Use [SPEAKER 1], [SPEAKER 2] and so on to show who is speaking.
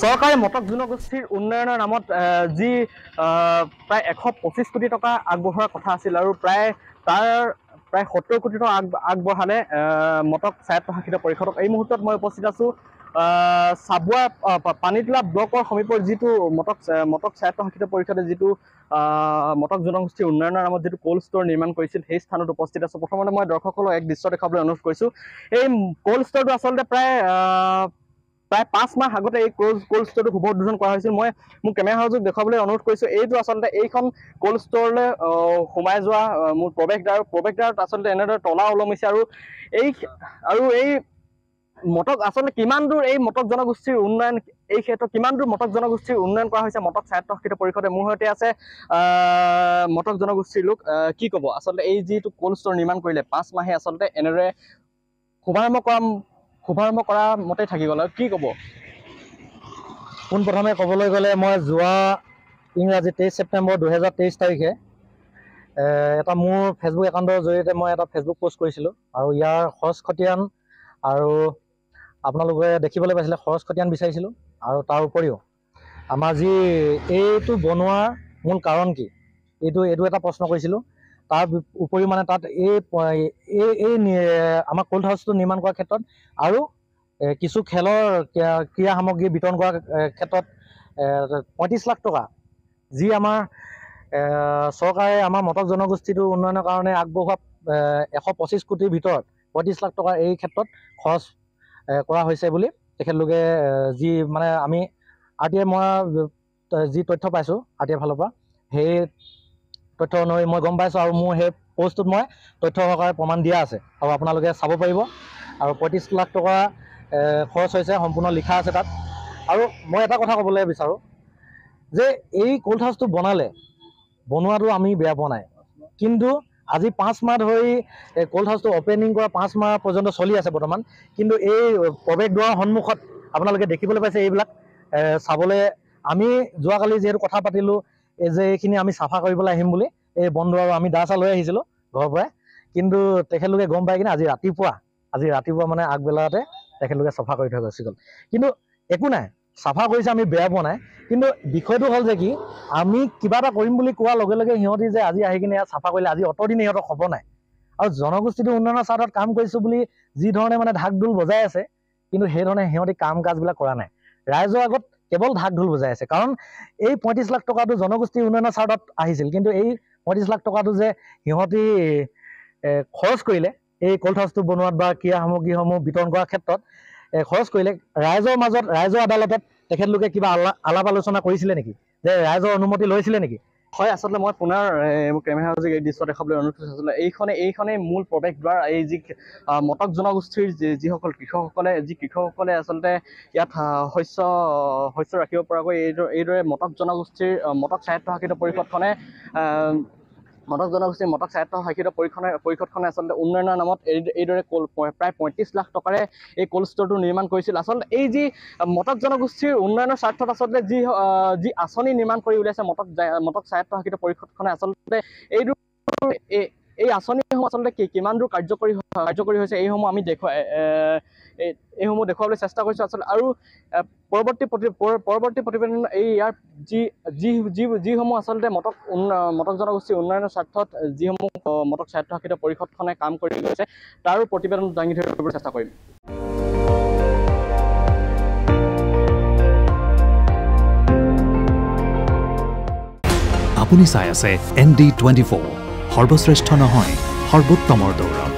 [SPEAKER 1] চৰকাৰে মটক জনগোষ্ঠীৰ উন্নয়নৰ নামত যি প্ৰায় এশ পঁচিছ কোটি টকা আগবঢ়োৱাৰ কথা আছিল আৰু প্ৰায় তাৰ প্ৰায় সত্তৰ কোটি টকা আগ আগবঢ়ালে মটক স্বায়ত্তশাসিত পৰিষদক এই মুহূৰ্তত মই উপস্থিত আছোঁ চাবুৱা পানীতোলা ব্লকৰ সমীপৰ যিটো মটক মটক স্বায়ত্তশাসিত পৰিষদে যিটো মটক জনগোষ্ঠীৰ উন্নয়নৰ নামত যিটো ক'ল্ড ষ্ট'ৰ নিৰ্মাণ কৰিছিল সেই স্থানত উপস্থিত আছোঁ প্ৰথমতে মই দৰ্শকসকলক এক দৃশ্য দেখাবলৈ অনুৰোধ কৰিছোঁ এই ক'ল্ড ষ্ট'ৰটো আচলতে প্ৰায় প্ৰায় পাঁচ মাহ আগতে এই ক'ল্ড কোল্ড ষ্ট'ৰটো শুভ উদ্বোধন কৰা হৈছিল মই মোৰ কেমেৰা হাউচক দেখুৱাবলৈ অনুৰোধ কৰিছোঁ এইটো আচলতে এইখন ক'ল্ড ষ্ট'ৰলৈ সোমাই যোৱা মোৰ প্ৰৱেশদ্বাৰ প্ৰৱেশদ্বাৰত আচলতে এনেদৰে তলা ওলমিছে আৰু এই আৰু এই মটক আচলতে কিমান দূৰ এই মটক জনগোষ্ঠীৰ উন্নয়ন এই ক্ষেত্ৰত কিমান দূৰ মটক জনগোষ্ঠীৰ উন্নয়ন কৰা হৈছে মটক স্বায়ত্তশাসিত পৰিষদে মোৰ সৈতে আছে মটক জনগোষ্ঠীৰ লোক কি ক'ব আচলতে এই যিটো ক'ল্ড ষ্ট'ৰ নিৰ্মাণ কৰিলে পাঁচ মাহে আচলতে
[SPEAKER 2] এনেদৰে শুভাৰম্ভ কৰা শুভাৰম্ভ কৰা মতে থাকি গ'ল আৰু কি ক'ব পোনপ্ৰথমে ক'বলৈ গ'লে মই যোৱা ইংৰাজী তেইছ ছেপ্টেম্বৰ দুহেজাৰ তেইছ তাৰিখে এটা মোৰ ফেচবুক একাউণ্টৰ জৰিয়তে মই এটা ফেচবুক পোষ্ট কৰিছিলোঁ আৰু ইয়াৰ খৰচ খতিয়ান আৰু আপোনালোকে দেখিবলৈ পাইছিলে খৰচ খতিয়ান বিচাৰিছিলোঁ আৰু তাৰ উপৰিও আমাৰ যি এইটো বনোৱাৰ মূল কাৰণ কি এইটো এইটো এটা প্ৰশ্ন কৰিছিলোঁ তাৰ উপৰিও মানে তাত এই এই এই আমাৰ কোল্ড হাউচটো নিৰ্মাণ কৰাৰ ক্ষেত্ৰত আৰু কিছু খেলৰ ক্ৰীড়া সামগ্ৰী বিতৰণ কৰাৰ ক্ষেত্ৰত পঁয়ত্ৰিছ লাখ টকা যি আমাৰ চৰকাৰে আমাৰ মটক জনগোষ্ঠীটো উন্নয়নৰ কাৰণে আগবঢ়োৱা এশ পঁচিছ কোটিৰ ভিতৰত পঁয়ত্ৰিছ লাখ টকা এই ক্ষেত্ৰত খৰচ কৰা হৈছে বুলি তেখেতলোকে যি মানে আমি আৰ টি আই মই যি তথ্য পাইছোঁ আৰ টি আই ফালৰ পৰা সেই তথ্য অনুসৰি মই গম পাইছোঁ আৰু মোৰ সেই পষ্টটোত মই তথ্য সহকাৰে প্ৰমাণ দিয়া আছে আৰু আপোনালোকে চাব পাৰিব আৰু পঁয়ত্ৰিছ লাখ টকা খৰচ হৈছে সম্পূৰ্ণ লিখা আছে তাত আৰু মই এটা কথা ক'বলৈ বিচাৰোঁ যে এই কল্ড হাউচটো বনালে বনোৱাটো আমি বেয়া পোৱা নাই কিন্তু আজি পাঁচ মাহ ধৰি এই কল্ড হাউচটো অপেনিং কৰা পাঁচ মাহ পৰ্যন্ত চলি আছে বৰ্তমান কিন্তু এই প্ৰৱেশ দুৱাৰ সন্মুখত আপোনালোকে দেখিবলৈ পাইছে এইবিলাক চাবলৈ আমি যোৱাকালি যিহেতু কথা পাতিলোঁ যে এইখিনি আমি চাফা কৰিবলৈ আহিম বুলি এই বন্ধু আৰু আমি দা চা লৈ আহিছিলো ঘৰৰ পৰাই কিন্তু তেখেতলোকে গম পাই কিনে আজি ৰাতিপুৱা আজি ৰাতিপুৱা মানে আগবেলাতে তেখেতলোকে চাফা কৰি থৈ গৈছে গ'ল কিন্তু একো নাই চাফা কৰিছে আমি বেয়া পোৱা নাই কিন্তু বিষয়টো হ'ল যে কি আমি কিবা এটা কৰিম বুলি কোৱাৰ লগে লগে সিহঁতি যে আজি আহি কিনে ইয়াত চাফা কৰিলে আজি অত অতদিন সিহঁতৰ হ'ব নাই আৰু জনগোষ্ঠীটো উন্নয়নৰ স্বাৰ্থত কাম কৰিছো বুলি যি ধৰণে মানে ঢাক ঢোল বজাই আছে কিন্তু সেইধৰণে সিহঁতি কাম কাজবিলাক কৰা নাই ৰাইজৰ আগত কেৱল ঢাক ঢোল বজাই আছে কাৰণ এই পঁয়ত্ৰিছ লাখ টকাটো জনগোষ্ঠীৰ উন্নয়নৰ স্বাৰ্থত আহিছিল কিন্তু এই পঁয়ত্ৰিছ লাখ টকাটো যে সিহঁতি খৰচ কৰিলে এই কল্ড হাউচটো বনোৱাত বা ক্ৰীড়া সামগ্ৰীসমূহ বিতৰণ কৰাৰ ক্ষেত্ৰত খৰচ কৰিলে ৰাইজৰ মাজত ৰাইজৰ আদালতত তেখেতলোকে কিবা আলা আলাপ আলোচনা কৰিছিলে নেকি যে ৰাইজৰ অনুমতি লৈছিলে নেকি হয় আচলতে
[SPEAKER 1] মই পুনৰ কেমেৰা হাউচিক এই দৃশ্য দেখাবলৈ অনুৰোধ আচলতে এইখনে এইখনেই মূল প্ৰৱেশ দ্বাৰ এই যি মটক জনগোষ্ঠীৰ যি যিসকল কৃষকসকলে যি কৃষকসকলে আচলতে ইয়াত শস্য শস্য ৰাখিব পৰাকৈ এইদৰে এইদৰে মটক জনগোষ্ঠীৰ মটক স্বায়ত্তশাসিত পৰিষদখনে মটক জনগোষ্ঠীৰ মটক স্বায়ত্ত শাসিত পৰিষদখনে আচলতে উন্নয়নৰ নামত এইদৰে কল প্ৰায় পঁয়ত্ৰিছ লাখ টকাৰে এই কল ষ্ট'ৰটো নিৰ্মাণ কৰিছিল আচলতে এই যি মটক জনগোষ্ঠীৰ উন্নয়নৰ স্বাৰ্থত আচলতে যি যি আঁচনি নিৰ্মাণ কৰি উলিয়াইছে মটক মটক স্বায়ত্ত শাসিত পৰিষদখনে আচলতে এই এই আঁচনিসমূহ আচলতে কি কিমান দূৰ কাৰ্যকৰী কাৰ্যকৰী হৈছে এইসমূহ আমি দেখুৱাই এইসমূহ দেখুৱাবলৈ চেষ্টা কৰিছোঁ আচলতে আৰু পৰৱৰ্তী প্ৰতি পৰৱৰ্তী প্ৰতিবেদন এই ইয়াৰ যি যি যি যিসমূহ আচলতে মটক উন্ন মটক জনগোষ্ঠীৰ উন্নয়নৰ স্বাৰ্থত যিসমূহ মটক স্বায়ত্তশাসিত পৰিষদখনে কাম কৰি গৈছে তাৰো প্ৰতিবেদন দাঙি ধৰিবলৈ চেষ্টা কৰিম
[SPEAKER 2] আপুনি চাই আছে এন ডি টুৱেণ্টি ফ'ৰ সৰ্বশ্ৰেষ্ঠ নহয় সৰ্বোত্তমৰ দৌৰত